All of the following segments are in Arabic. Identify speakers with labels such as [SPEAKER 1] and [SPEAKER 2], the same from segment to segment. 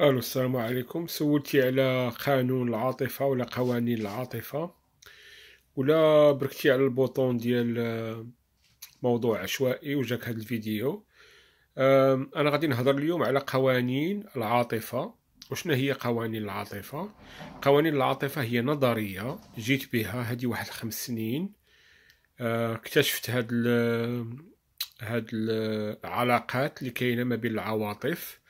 [SPEAKER 1] الو السلام عليكم سولتي على قانون العاطفه ولا قوانين العاطفه ولا بركتي على البوطون ديال آه، موضوع عشوائي وجاك هذا الفيديو انا غادي نهضر اليوم على قوانين العاطفه وشنو هي قوانين العاطفه قوانين العاطفه هي نظريه جيت بها هذه واحد خمس سنين آه، اكتشفت هاد آه، هاد العلاقات اللي كاينه ما بين العواطف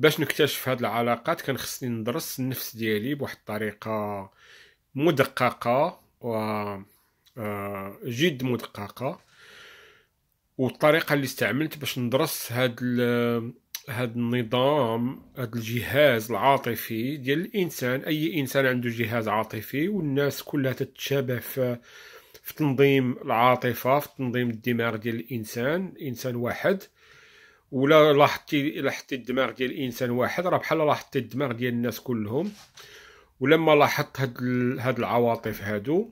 [SPEAKER 1] باش نكتشف هاد العلاقات كان خصني ندرس النفس ديالي بواحد الطريقه مدققه و آه، جد مدققه والطريقه اللي استعملت باش ندرس هاد هاد النظام هاد الجهاز العاطفي ديال الانسان اي انسان عنده جهاز عاطفي والناس كلها تتشابه في في تنظيم العاطفه في تنظيم الدماغ ديال الانسان انسان واحد ولا لاحظتي لاحظتي الدماغ ديال انسان واحد راه بحال لاحظتي الدماغ ديال الناس كلهم ولما لاحظت هاد هاد العواطف هادو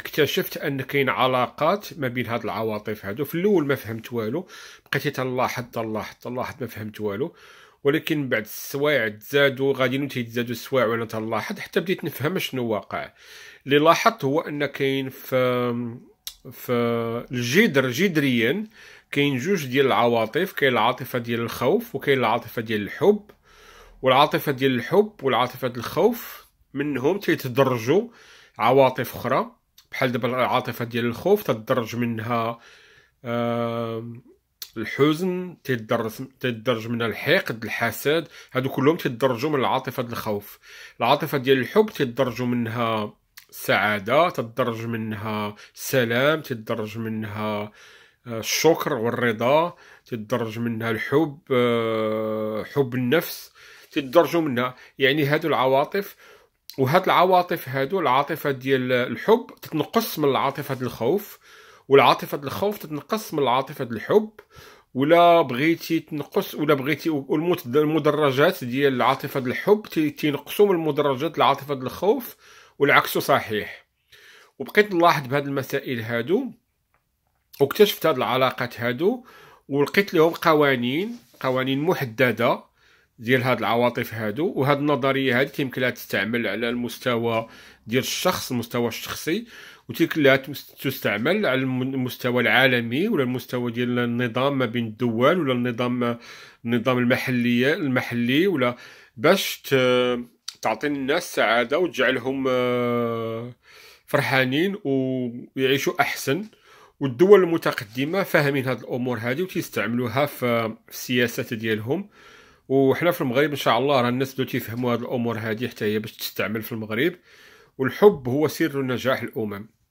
[SPEAKER 1] اكتشفت ان كاين علاقات ما بين هاد العواطف هادو في الاول ما فهمت والو بقيت تلاحظ تلاحظ تلاحظ ما فهمت والو ولكن بعد السوايع تزادوا نتي تزادوا السوايع وانا تلاحظ حتى بديت نفهم شنو واقع اللي لاحظت هو ان كاين في في الجدر جدريا كاين جوج ديال العواطف كاين العاطفه ديال الخوف وكاين العاطفه ديال الحب والعاطفه ديال الحب والعاطفه ديال الخوف منهم تيتدرجوا عواطف اخرى بحال دابا العاطفه ديال الخوف تدرج منها آه الحزن تيدرج تيدرج منها الحقد الحسد هادو كلهم تيدرجوا من العاطفه ديال الخوف العاطفه ديال الحب تيدرجوا منها السعاده تدرج منها السلام تدرج منها آه، الشكر والرضا تدرج منها الحب آه، حب النفس تدرجوا منها يعني هادو العواطف وهاد العواطف هادو العاطفه ديال الحب تتنقص من العاطفه ديال الخوف والعاطفه ديال الخوف تتنقص من العاطفه ديال الحب ولا بغيتي تنقص ولا بغيتي المدرجات ديال العاطفه ديال الحب تينقصوا من المدرجات العاطفه ديال الخوف والعكس صحيح وبقيت نلاحظ بهاد المسائل هادو واكتشفت هاد العلاقات هادو ولقيت لهم قوانين قوانين محدده ديال هاد العواطف هادو وهاد النظريه هادي تيمكن لها تستعمل على المستوى ديال الشخص المستوى الشخصي وتيمكن تستعمل على المستوى العالمي ولا المستوى ديال النظام ما بين الدول ولا النظام النظام المحلي المحلي ولا باش تعطي الناس سعاده وتجعلهم آه، فرحانين ويعيشوا احسن والدول المتقدمه فاهمين هاد الامور هذه وتيستعملوها في السياسات ديالهم وحنا في المغرب ان شاء الله راه الناس بداو تيفهموا هاد الامور هذه حتى هي باش تستعمل في المغرب والحب هو سر نجاح الامم